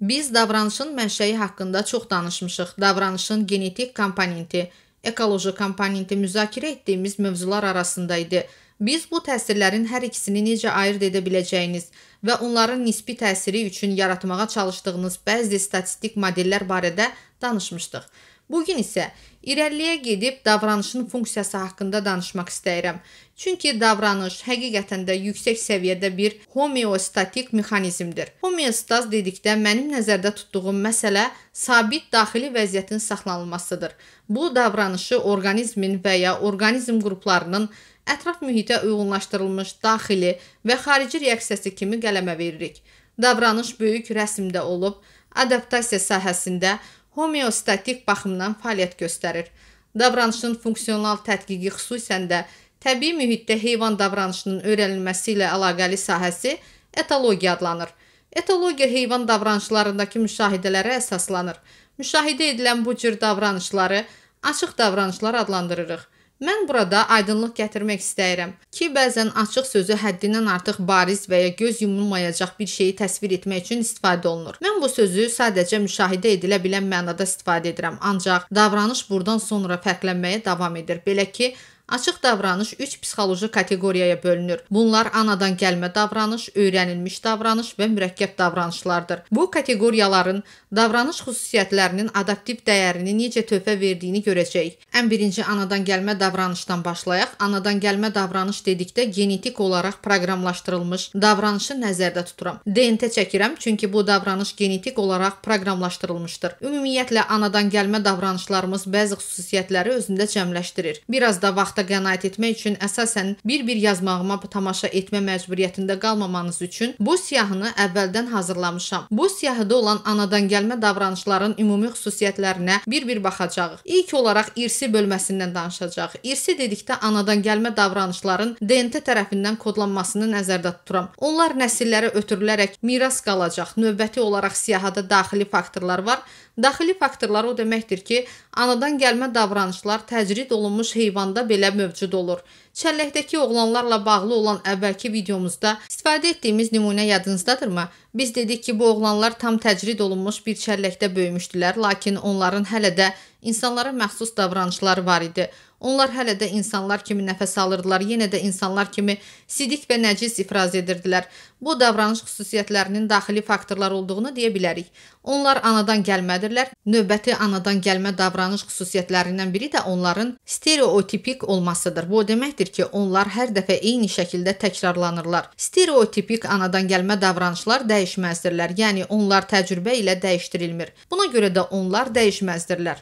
Biz davranışın mənşəyi haqqında çox danışmışıq. Davranışın genetik komponenti, ekoloji komponenti müzakirə etdiyimiz mövzular arasında idi. Biz bu təsirlərin hər ikisini necə ayırd edə biləcəyiniz və onların nisbi təsiri üçün yaratmağa çalışdığınız bəzi statistik modellər barədə danışmışdıq. Bu gün isə irəliyə gedib davranışın funksiyası haqqında danışmaq istəyirəm. Çünki davranış həqiqətən də yüksək səviyyədə bir homeostatik mexanizmdir. Homeostaz dedikdə mənim nəzərdə tutduğum məsələ sabit daxili vəziyyətin saxlanılmasıdır. Bu davranışı orqanizmin və ya orqanizm qruplarının ətraf mühitə uyğunlaşdırılmış daxili və xarici reaksiyası kimi qələmə veririk. Davranış böyük rəsmdə olub, adaptasiya sahəsində homeostatik baxımdan fəaliyyət göstərir. Davranışın funksional tədqiqi xüsusən də təbii mühitdə heyvan davranışının öyrənilməsi ilə əlaqəli sahəsi etologiya adlanır. Etologiya heyvan davranışlarındakı müşahidələrə əsaslanır. Müşahidə edilən bu cür davranışları açıq davranışlar adlandırırıq. Mən burada aydınlıq gətirmək istəyirəm ki, bəzən açıq sözü həddindən artıq bariz və ya göz yumulmayacaq bir şeyi təsvir etmək üçün istifadə olunur. Mən bu sözü sadəcə müşahidə edilə bilən mənada istifadə edirəm, ancaq davranış burdan sonra fərqlənməyə davam edir. Belə ki, Açıq davranış 3 psixoloji kateqoriyaya bölünür. Bunlar anadan gəlmə davranış, öyrənilmiş davranış və mürəkkəb davranışlardır. Bu kateqoriyaların davranış xüsusiyyətlərinin adaptiv dəyərini necə töhfə verdiyini görəcəyik. Ən birinci anadan gəlmə davranışdan başlayaq. Anadan gəlmə davranış dedikdə genetik olaraq proqramlaşdırılmış davranışı nəzərdə tuturam. DNT çəkirəm, çünki bu davranış genetik olaraq proqramlaşdırılmışdır. Ümumiyyətlə anadan gəlmə davranışlarımız bəzi xüsusiyyətləri özündə cəmləşdirir. Biraz da vaxt vaxta qənaət etmək üçün əsasən bir-bir yazmağıma tamaşa etmə məcburiyyətində qalmamanız üçün bu siyahını əvvəldən hazırlamışam. Bu siyahıda olan anadan gəlmə davranışların ümumi xüsusiyyətlərinə bir-bir baxacağıq. İlk olaraq irsi bölməsindən danışacağıq. İrsi dedikdə anadan gəlmə davranışların DNT tərəfindən kodlanmasını nəzərdə tuturam. Onlar nəsillərə ötürülərək miras qalacaq. Növbəti olaraq siyahıda daxili faktorlar var. Daxili faktorlar o deməkdir ki, anadan gəlmə davranışlar təcrid olunmuş heyvanda belə mövcud olur. Çəlləkdəki oğlanlarla bağlı olan əvvəlki videomuzda istifadə etdiyimiz nümunə yadınızdadırmı? Biz dedik ki, bu oğlanlar tam təcrid olunmuş bir çəlləkdə böyümüşdülər, lakin onların hələ də insanlara məxsus davranışları var idi. Onlar hələ də insanlar kimi nəfəs alırdılar, yenə də insanlar kimi sidik və nəcis ifraz edirdilər. Bu davranış xüsusiyyətlərinin daxili faktorlar olduğunu deyə bilərik. Onlar anadan gəlmədirlər. Növbəti anadan gəlmə davranış xüsusiyyətlərindən biri də onların stereotipik olmasıdır. Bu o deməkdir fikirləşir ki, onlar hər dəfə eyni şəkildə təkrarlanırlar. Stereotipik anadan gəlmə davranışlar dəyişməzdirlər, yəni onlar təcrübə ilə dəyişdirilmir. Buna görə də onlar dəyişməzdirlər.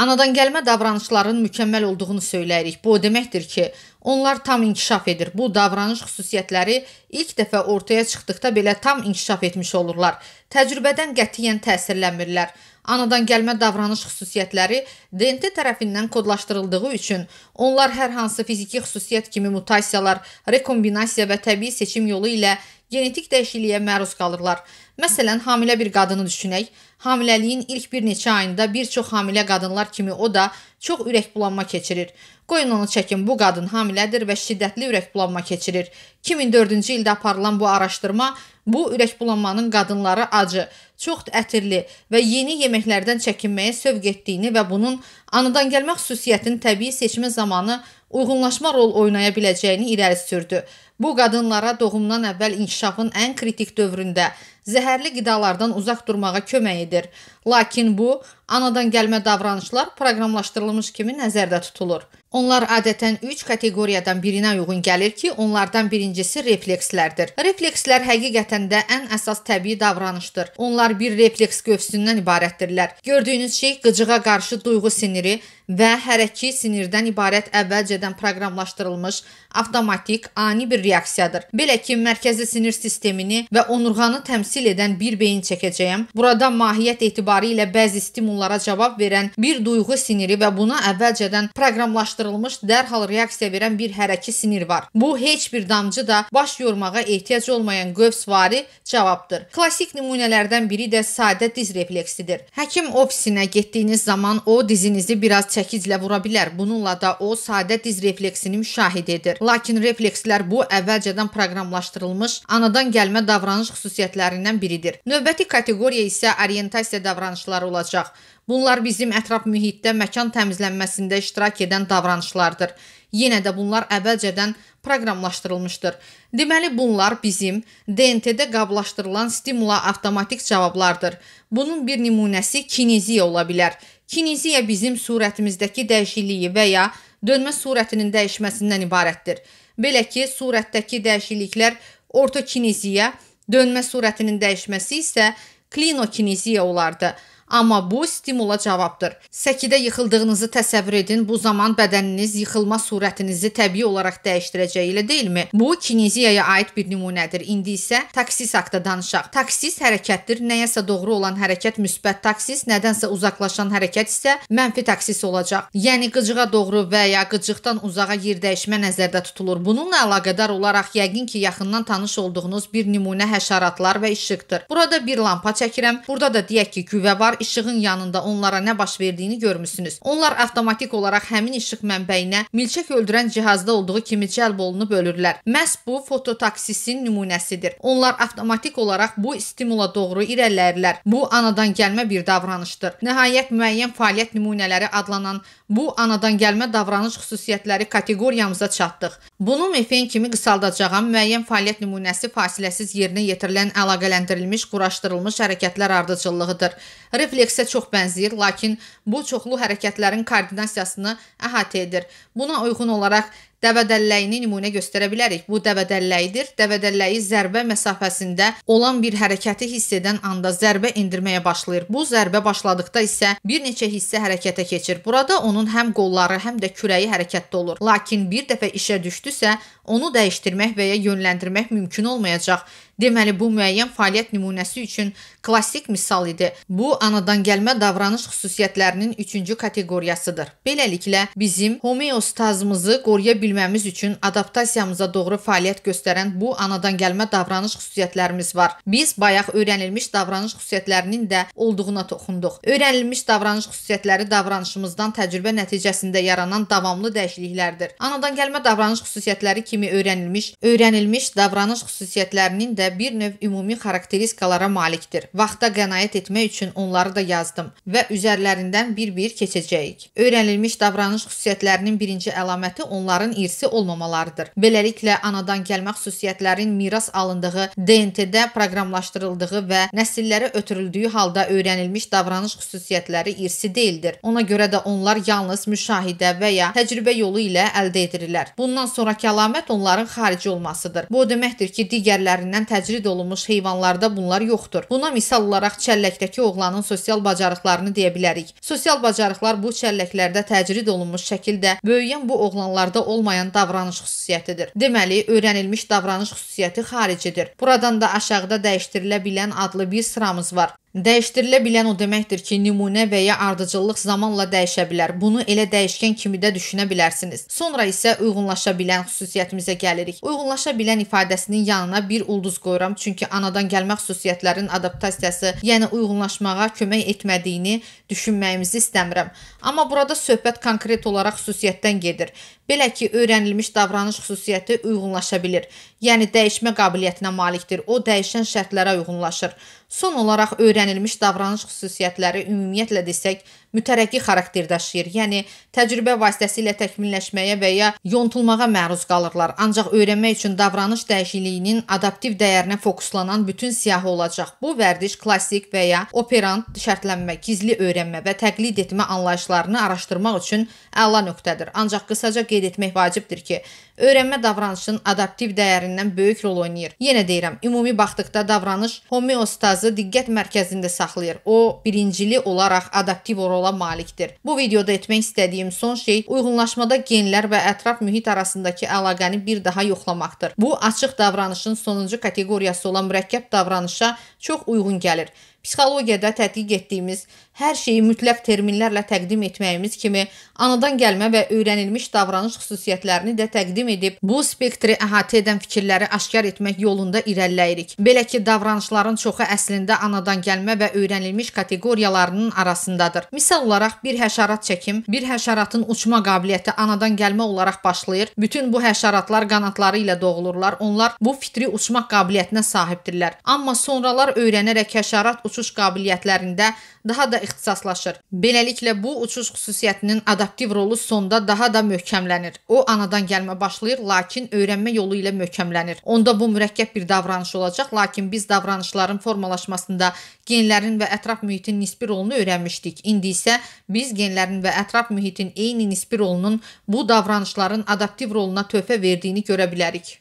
Anadan gəlmə davranışların mükəmməl olduğunu söyləyirik. Bu o deməkdir ki, onlar tam inkişaf edir. Bu davranış xüsusiyyətləri ilk dəfə ortaya çıxdıqda belə tam inkişaf etmiş olurlar. Təcrübədən qətiyyən təsirlənmirlər. Anadan gəlmə davranış xüsusiyyətləri DNT tərəfindən kodlaşdırıldığı üçün onlar hər hansı fiziki xüsusiyyət kimi mutasiyalar, rekombinasiya və təbii seçim yolu ilə genetik dəyişikliyə məruz qalırlar. Məsələn, hamilə bir qadını düşünək. Hamiləliyin ilk bir neçə ayında bir çox hamilə qadınlar kimi o da Çox ürəkbulanma keçirir. Qoyun onu çəkin, bu qadın hamilədir və şiddətli ürəkbulanma keçirir. 2004-cü ildə aparılan bu araşdırma bu ürəkbulanmanın qadınları acı, çox ətirli və yeni yeməklərdən çəkinməyə sövq etdiyini və bunun Anadan gəlmə xüsusiyyətinin təbii seçimi zamanı uyğunlaşma rol oynaya biləcəyini irəli sürdü. Bu qadınlara doğumdan əvvəl inkişafın ən kritik dövründə zəhərli qidalardan uzaq durmağa kömək edir. Lakin bu anadan gəlmə davranışlar proqramlaşdırılmış kimi nəzərdə tutulur. Onlar adətən 3 kateqoriyadan birinə uyğun gəlir ki, onlardan birincisi reflekslərdir. Reflekslər həqiqətən də ən əsas təbii davranışdır. Onlar bir refleks qövsündən ibarətdirlər. Gördüyünüz şey qıcığa qarşı duyğu siniri, və hərəki sinirdən ibarət əvvəlcədən proqramlaşdırılmış avtomatik ani bir reaksiyadır. Belə ki, mərkəzi sinir sistemini və onurğanı təmsil edən bir beyin çəkəcəyəm. Burada mahiyyət etibarı ilə bəzi stimullara cavab verən bir duyğu siniri və buna əvvəlcədən proqramlaşdırılmış dərhal reaksiya verən bir hərəki sinir var. Bu heç bir damcı da baş yormağa ehtiyac olmayan qövsvari cavabdır. Klassik nümunələrdən biri də sadə diz refleksidir. Həkim ofisinə getdiyiniz zaman o dizinizi biraz çəkir çəkiclə vura bilər. Bununla da o sadə diz refleksini müşahidə edir. Lakin reflekslər bu əvvəlcədən proqramlaşdırılmış anadan gəlmə davranış xüsusiyyətlərindən biridir. Növbəti kateqoriya isə orientasiya davranışları olacaq. Bunlar bizim ətraf mühitdə məkan təmizlənməsində iştirak edən davranışlardır. Yenə də bunlar əvvəlcədən proqramlaşdırılmışdır. Deməli bunlar bizim DNT-də qablaşdırılan stimula avtomatik cavablardır. Bunun bir nümunəsi kineziya ola bilər. Kineziya bizim surətimizdəki dəyişikliyi və ya dönmə surətinin dəyişməsindən ibarətdir. Belə ki, surətdəki dəyişikliklər ortokineziya, dönmə surətinin dəyişməsi isə klinokineziya olardı. Amma bu stimula cavabdır. Səkidə yıxıldığınızı təsəvvür edin. Bu zaman bədəniniz yıxılma sürətinizi təbii olaraq dəyişdirəcəyi elə deyilmi? Bu kineziyaya aid bir nümunədir. İndi isə taksis haqqında danışaq. Taksis hərəkətdir. Nəyəsə doğru olan hərəkət müsbət taksis, nədənsə uzaqlaşan hərəkət isə mənfi taksis olacaq. Yəni qıcığa doğru və ya qıcıqdan uzağa yer dəyişmə nəzərdə tutulur. Bununla əlaqədar olaraq yəqin ki, yaxından tanış olduğunuz bir nümunə həşəratlar və işıqdır. Burada bir lampa çəkirəm. Burada da deyək ki, güvə var, işığın yanında onlara nə baş verdiyini görmüsünüz. Onlar avtomatik olaraq həmin işıq mənbəyinə milçək öldürən cihazda olduğu kimi cəlb olunub ölürlər. Məhz bu fototaksisin nümunəsidir. Onlar avtomatik olaraq bu stimula doğru irəliləyirlər. Bu anadan gəlmə bir davranışdır. Nəhayət müəyyən fəaliyyət nümunələri adlanan bu anadan gəlmə davranış xüsusiyyətləri kateqoriyamıza çatdıq. Bunu mefen kimi qısaldacağam müəyyən fəaliyyət nümunəsi fasiləsiz yerinə yetirilən əlaqələndirilmiş, quraşdırılmış hərəkətlər ardıcıllığıdır. Ref refleksə çox bənzəyir, lakin bu çoxlu hərəkətlərin koordinasiyasını əhatə edir. Buna uyğun olaraq dəvədəlləyini nümunə göstərə bilərik. Bu dəvədəlləyidir. Dəvədəlləyi zərbə məsafəsində olan bir hərəkəti hiss edən anda zərbə endirməyə başlayır. Bu zərbə başladıqda isə bir neçə hissə hərəkətə keçir. Burada onun həm qolları, həm də kürəyi hərəkətdə olur. Lakin bir dəfə işə düşdüsə, onu dəyişdirmək və ya yönləndirmək mümkün olmayacaq. Deməli bu müəyyən fəaliyyət nümunəsi üçün klassik misal idi. Bu anadan gəlmə davranış xüsusiyyətlərinin 3-cü kateqoriyasıdır. Beləliklə bizim homeostazımızı qoruya bilməyimiz bilməmiz üçün adaptasiyamıza doğru fəaliyyət göstərən bu anadan gəlmə davranış xüsusiyyətlərimiz var. Biz bayaq öyrənilmiş davranış xüsusiyyətlərinin də olduğuna toxunduq. Öyrənilmiş davranış xüsusiyyətləri davranışımızdan təcrübə nəticəsində yaranan davamlı dəyişikliklərdir. Anadan gəlmə davranış xüsusiyyətləri kimi öyrənilmiş, öyrənilmiş davranış xüsusiyyətlərinin də bir növ ümumi xarakteristikalara malikdir. Vaxta qənaət etmək üçün onları da yazdım və üzərlərindən bir-bir keçəcəyik. Öyrənilmiş davranış xüsusiyyətlərinin birinci əlaməti onların irsi olmamalarıdır. Beləliklə anadan gəlmə xüsusiyyətlərin miras alındığı, DNT-də proqramlaşdırıldığı və nəsillərə ötürüldüyü halda öyrənilmiş davranış xüsusiyyətləri irsi deyildir. Ona görə də onlar yalnız müşahidə və ya təcrübə yolu ilə əldə edirlər. Bundan sonrakı əlamət onların xarici olmasıdır. Bu o deməkdir ki, digərlərindən təcrid olunmuş heyvanlarda bunlar yoxdur. Buna misal olaraq çəlləkdəki oğlanın sosial bacarıqlarını deyə bilərik. Sosial bacarıqlar bu çəlləklərdə təcrid olunmuş şəkildə böyüyən bu oğlanlarda olmayan olmayan davranış xüsusiyyətidir. Deməli, öyrənilmiş davranış xüsusiyyəti xaricidir. Buradan da aşağıda dəyişdirilə bilən adlı bir sıramız var. Dəyişdirilə bilən o deməkdir ki, nümunə və ya ardıcıllıq zamanla dəyişə bilər. Bunu elə dəyişkən kimi də düşünə bilərsiniz. Sonra isə uyğunlaşa bilən xüsusiyyətimizə gəlirik. Uyğunlaşa bilən ifadəsinin yanına bir ulduz qoyuram, çünki anadan gəlmə xüsusiyyətlərin adaptasiyası, yəni uyğunlaşmağa kömək etmədiyini düşünməyimizi istəmirəm. Amma burada söhbət konkret olaraq xüsusiyyətdən gedir. Belə ki, öyrənilmiş davranış xüsusiyyəti uyğunlaşa bilir. Yəni dəyişmə qabiliyyətinə malikdir. O dəyişən şərtlərə uyğunlaşır. Son olaraq öyrənilmiş davranış xüsusiyyətləri ümumiyyətlə desək, mütərəqqi xarakter daşıyır. Yəni təcrübə vasitəsilə təkmilləşməyə və ya yontulmağa məruz qalırlar. Ancaq öyrənmək üçün davranış dəyişikliyinin adaptiv dəyərinə fokuslanan bütün siyahı olacaq. Bu vərdiş klassik və ya operant şərtlənmə, gizli öyrənmə və təqlid etmə anlayışlarını araşdırmaq üçün əla nöqtədir. Ancaq qısaca qeyd etmək vacibdir ki, öyrənmə davranışının adaptiv dəyərindən böyük rol oynayır. Yenə deyirəm, ümumi baxdıqda davranış homeostazı diqqət mərkəzində saxlayır. O, birincili olaraq adaptiv rola malikdir. Bu videoda etmək istədiyim son şey uyğunlaşmada genlər və ətraf mühit arasındakı əlaqəni bir daha yoxlamaqdır. Bu açıq davranışın sonuncu kateqoriyası olan mürəkkəb davranışa çox uyğun gəlir psixologiyada tədqiq etdiyimiz hər şeyi mütləq terminlərlə təqdim etməyimiz kimi anadan gəlmə və öyrənilmiş davranış xüsusiyyətlərini də təqdim edib bu spektri əhatə edən fikirləri aşkar etmək yolunda irəliləyirik. Belə ki, davranışların çoxu əslində anadan gəlmə və öyrənilmiş kateqoriyalarının arasındadır. Misal olaraq bir həşərat çəkim, bir həşəratın uçma qabiliyyəti anadan gəlmə olaraq başlayır. Bütün bu həşəratlar qanadları ilə doğulurlar. Onlar bu fitri uçmaq qabiliyyətinə sahibdirlər. Amma sonralar öyrənərək həşərat uçuş qabiliyyətlərində daha da ixtisaslaşır. Beləliklə bu uçuş xüsusiyyətinin adaptiv rolu sonda daha da möhkəmlənir. O anadan gəlmə başlayır, lakin öyrənmə yolu ilə möhkəmlənir. Onda bu mürəkkəb bir davranış olacaq, lakin biz davranışların formalaşmasında genlərin və ətraf mühitin nisbi rolunu öyrənmişdik. İndi isə biz genlərin və ətraf mühitin eyni nisbi rolunun bu davranışların adaptiv roluna töhfə verdiyini görə bilərik.